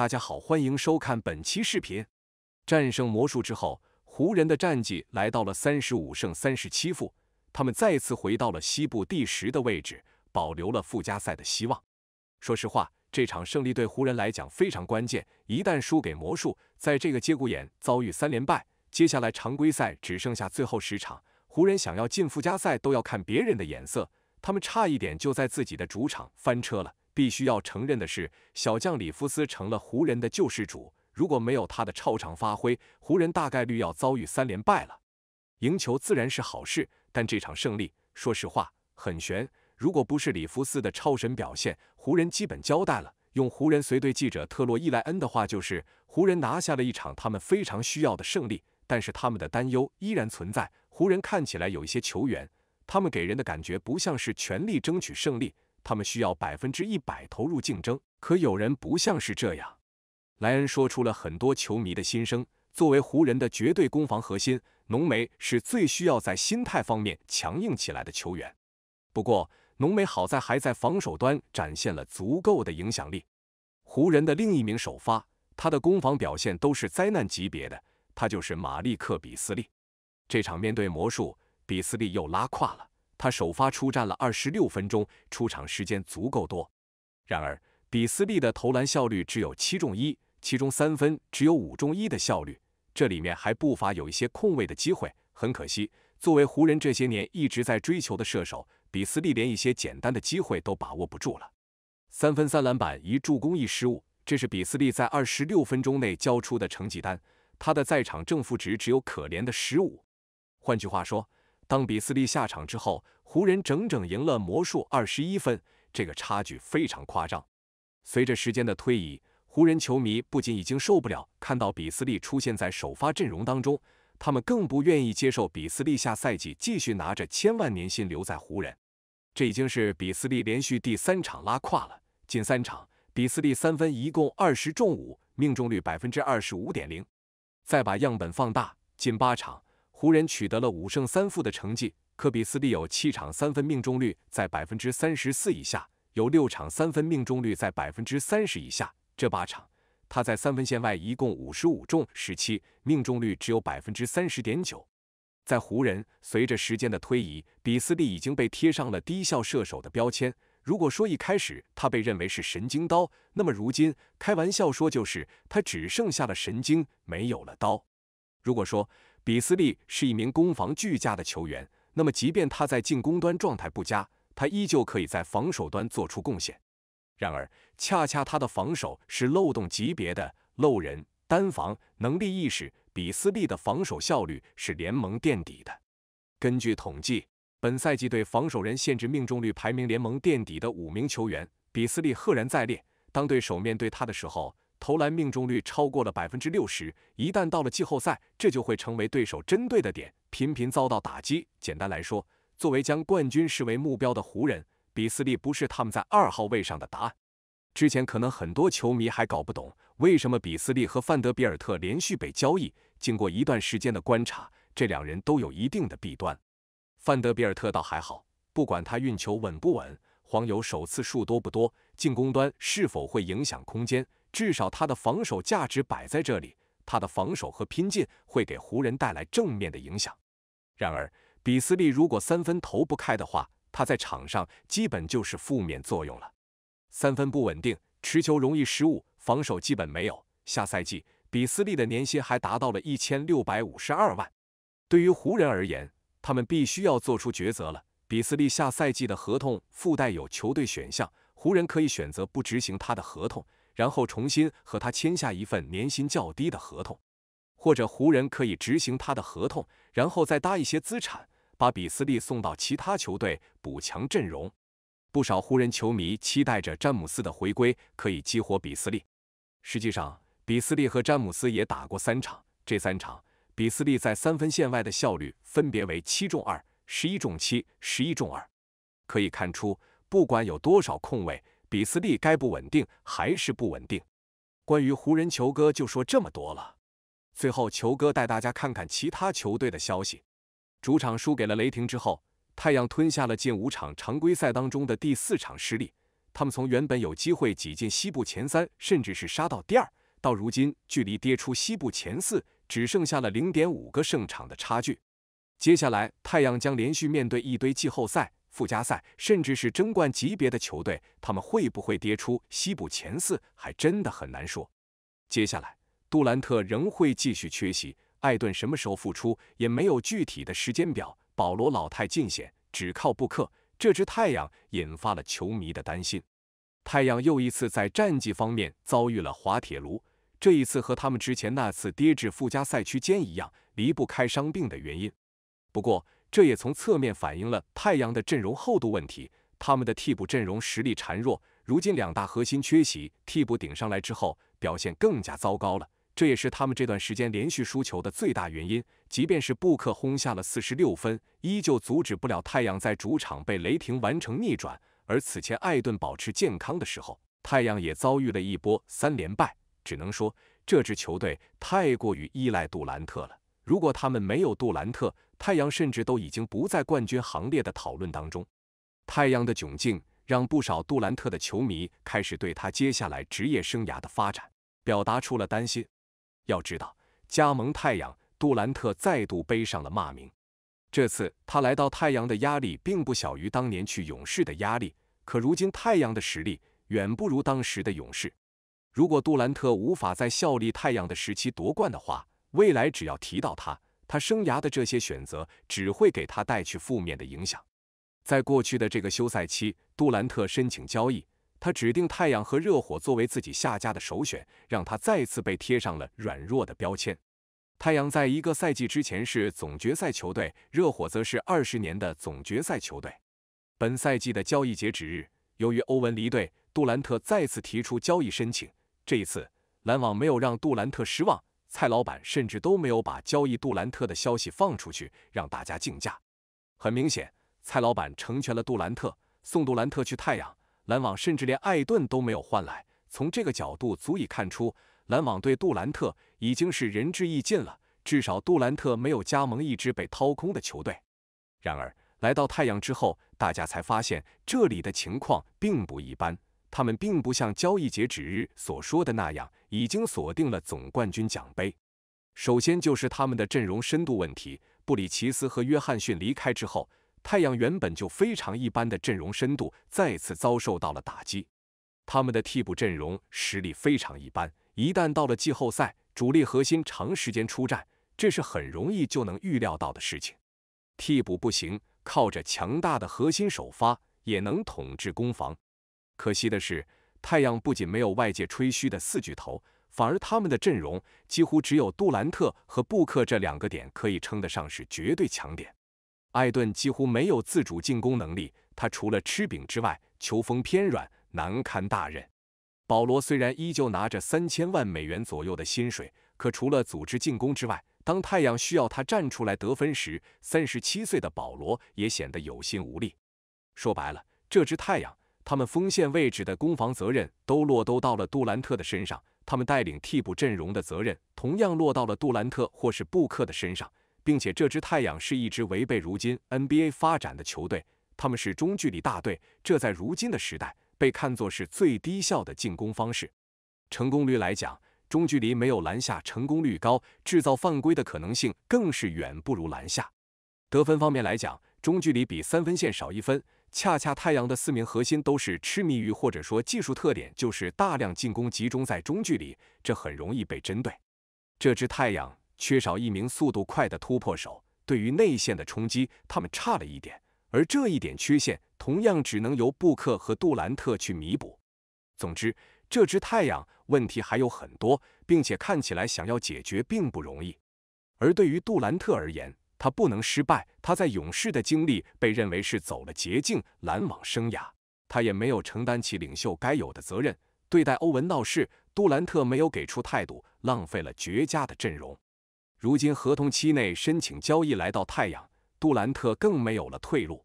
大家好，欢迎收看本期视频。战胜魔术之后，湖人的战绩来到了三十五胜三十七负，他们再次回到了西部第十的位置，保留了附加赛的希望。说实话，这场胜利对湖人来讲非常关键，一旦输给魔术，在这个节骨眼遭遇三连败，接下来常规赛只剩下最后十场，湖人想要进附加赛都要看别人的眼色。他们差一点就在自己的主场翻车了。必须要承认的是，小将里夫斯成了湖人的救世主。如果没有他的超常发挥，湖人大概率要遭遇三连败了。赢球自然是好事，但这场胜利，说实话很悬。如果不是里夫斯的超神表现，湖人基本交代了。用湖人随队记者特洛伊莱恩的话就是：湖人拿下了一场他们非常需要的胜利，但是他们的担忧依然存在。湖人看起来有一些球员，他们给人的感觉不像是全力争取胜利。他们需要百分之一百投入竞争，可有人不像是这样。莱恩说出了很多球迷的心声。作为湖人的绝对攻防核心，浓眉是最需要在心态方面强硬起来的球员。不过，浓眉好在还在防守端展现了足够的影响力。湖人的另一名首发，他的攻防表现都是灾难级别的，他就是马利克·比斯利。这场面对魔术，比斯利又拉胯了。他首发出战了二十六分钟，出场时间足够多。然而，比斯利的投篮效率只有七中一，其中三分只有五中一的效率。这里面还不乏有一些空位的机会，很可惜，作为湖人这些年一直在追求的射手，比斯利连一些简单的机会都把握不住了。三分三篮板一助攻一失误，这是比斯利在二十六分钟内交出的成绩单。他的在场正负值只有可怜的十五。换句话说，当比斯利下场之后，湖人整整赢了魔术二十一分，这个差距非常夸张。随着时间的推移，湖人球迷不仅已经受不了看到比斯利出现在首发阵容当中，他们更不愿意接受比斯利下赛季继续拿着千万年薪留在湖人。这已经是比斯利连续第三场拉胯了。近三场，比斯利三分一共二十中五，命中率百分之二十五点零。再把样本放大，近八场。湖人取得了五胜三负的成绩，科比·斯利有七场三分命中率在百分之三十四以下，有六场三分命中率在百分之三十以下。这八场，他在三分线外一共五十五中十七，命中率只有百分之三十点九。在湖人，随着时间的推移，比斯利已经被贴上了低效射手的标签。如果说一开始他被认为是神经刀，那么如今开玩笑说就是他只剩下了神经，没有了刀。如果说。比斯利是一名攻防俱佳的球员，那么即便他在进攻端状态不佳，他依旧可以在防守端做出贡献。然而，恰恰他的防守是漏洞级别的，漏人、单防能力意识，比斯利的防守效率是联盟垫底的。根据统计，本赛季对防守人限制命中率排名联盟垫底的五名球员，比斯利赫然在列。当对手面对他的时候，投篮命中率超过了百分之六十，一旦到了季后赛，这就会成为对手针对的点，频频遭到打击。简单来说，作为将冠军视为目标的湖人，比斯利不是他们在二号位上的答案。之前可能很多球迷还搞不懂为什么比斯利和范德比尔特连续被交易。经过一段时间的观察，这两人都有一定的弊端。范德比尔特倒还好，不管他运球稳不稳，黄油首次数多不多，进攻端是否会影响空间。至少他的防守价值摆在这里，他的防守和拼劲会给湖人带来正面的影响。然而，比斯利如果三分投不开的话，他在场上基本就是负面作用了。三分不稳定，持球容易失误，防守基本没有。下赛季，比斯利的年薪还达到了一千六百五十二万。对于湖人而言，他们必须要做出抉择了。比斯利下赛季的合同附带有球队选项，湖人可以选择不执行他的合同。然后重新和他签下一份年薪较低的合同，或者湖人可以执行他的合同，然后再搭一些资产，把比斯利送到其他球队补强阵容。不少湖人球迷期待着詹姆斯的回归可以激活比斯利。实际上，比斯利和詹姆斯也打过三场，这三场比斯利在三分线外的效率分别为七中二、十一中七、十一中二。可以看出，不管有多少空位。比斯利该不稳定还是不稳定？关于湖人球哥就说这么多了。最后球哥带大家看看其他球队的消息。主场输给了雷霆之后，太阳吞下了近五场常规赛当中的第四场失利。他们从原本有机会挤进西部前三，甚至是杀到第二，到如今距离跌出西部前四只剩下了零点五个胜场的差距。接下来太阳将连续面对一堆季后赛。附加赛，甚至是争冠级别的球队，他们会不会跌出西部前四，还真的很难说。接下来，杜兰特仍会继续缺席，艾顿什么时候复出也没有具体的时间表。保罗老态尽显，只靠布克，这支太阳引发了球迷的担心。太阳又一次在战绩方面遭遇了滑铁卢，这一次和他们之前那次跌至附加赛区间一样，离不开伤病的原因。不过，这也从侧面反映了太阳的阵容厚度问题，他们的替补阵容实力孱弱，如今两大核心缺席，替补顶上来之后表现更加糟糕了，这也是他们这段时间连续输球的最大原因。即便是布克轰下了四十六分，依旧阻止不了太阳在主场被雷霆完成逆转。而此前艾顿保持健康的时候，太阳也遭遇了一波三连败，只能说这支球队太过于依赖杜兰特了。如果他们没有杜兰特，太阳甚至都已经不在冠军行列的讨论当中，太阳的窘境让不少杜兰特的球迷开始对他接下来职业生涯的发展表达出了担心。要知道，加盟太阳，杜兰特再度背上了骂名。这次他来到太阳的压力并不小于当年去勇士的压力，可如今太阳的实力远不如当时的勇士。如果杜兰特无法在效力太阳的时期夺冠的话，未来只要提到他。他生涯的这些选择只会给他带去负面的影响。在过去的这个休赛期，杜兰特申请交易，他指定太阳和热火作为自己下家的首选，让他再次被贴上了软弱的标签。太阳在一个赛季之前是总决赛球队，热火则是二十年的总决赛球队。本赛季的交易截止日，由于欧文离队，杜兰特再次提出交易申请。这一次，篮网没有让杜兰特失望。蔡老板甚至都没有把交易杜兰特的消息放出去，让大家竞价。很明显，蔡老板成全了杜兰特，送杜兰特去太阳。篮网甚至连艾顿都没有换来。从这个角度，足以看出篮网对杜兰特已经是仁至义尽了。至少杜兰特没有加盟一支被掏空的球队。然而，来到太阳之后，大家才发现这里的情况并不一般。他们并不像交易截止日所说的那样已经锁定了总冠军奖杯。首先就是他们的阵容深度问题。布里奇斯和约翰逊离开之后，太阳原本就非常一般的阵容深度再次遭受到了打击。他们的替补阵容实力非常一般，一旦到了季后赛，主力核心长时间出战，这是很容易就能预料到的事情。替补不行，靠着强大的核心首发也能统治攻防。可惜的是，太阳不仅没有外界吹嘘的四巨头，反而他们的阵容几乎只有杜兰特和布克这两个点可以称得上是绝对强点。艾顿几乎没有自主进攻能力，他除了吃饼之外，球风偏软，难堪大任。保罗虽然依旧拿着三千万美元左右的薪水，可除了组织进攻之外，当太阳需要他站出来得分时，三十七岁的保罗也显得有心无力。说白了，这支太阳。他们锋线位置的攻防责任都落都到了杜兰特的身上，他们带领替补阵容的责任同样落到了杜兰特或是布克的身上，并且这支太阳是一支违背如今 NBA 发展的球队，他们是中距离大队，这在如今的时代被看作是最低效的进攻方式。成功率来讲，中距离没有篮下成功率高，制造犯规的可能性更是远不如篮下。得分方面来讲，中距离比三分线少一分。恰恰太阳的四名核心都是痴迷于或者说技术特点就是大量进攻集中在中距离，这很容易被针对。这只太阳缺少一名速度快的突破手，对于内线的冲击他们差了一点，而这一点缺陷同样只能由布克和杜兰特去弥补。总之，这只太阳问题还有很多，并且看起来想要解决并不容易。而对于杜兰特而言，他不能失败，他在勇士的经历被认为是走了捷径，篮网生涯，他也没有承担起领袖该有的责任，对待欧文闹事，杜兰特没有给出态度，浪费了绝佳的阵容。如今合同期内申请交易来到太阳，杜兰特更没有了退路。